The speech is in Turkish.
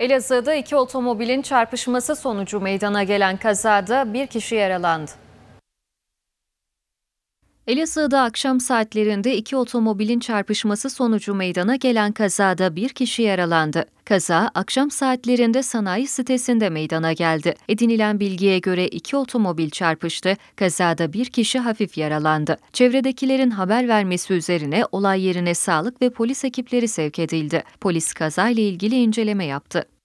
Elazığ'da iki otomobilin çarpışması sonucu meydana gelen kazada bir kişi yaralandı. Elazığ'da akşam saatlerinde iki otomobilin çarpışması sonucu meydana gelen kazada bir kişi yaralandı. Kaza akşam saatlerinde sanayi sitesinde meydana geldi. Edinilen bilgiye göre iki otomobil çarpıştı. Kazada bir kişi hafif yaralandı. Çevredekilerin haber vermesi üzerine olay yerine sağlık ve polis ekipleri sevk edildi. Polis kazayla ilgili inceleme yaptı.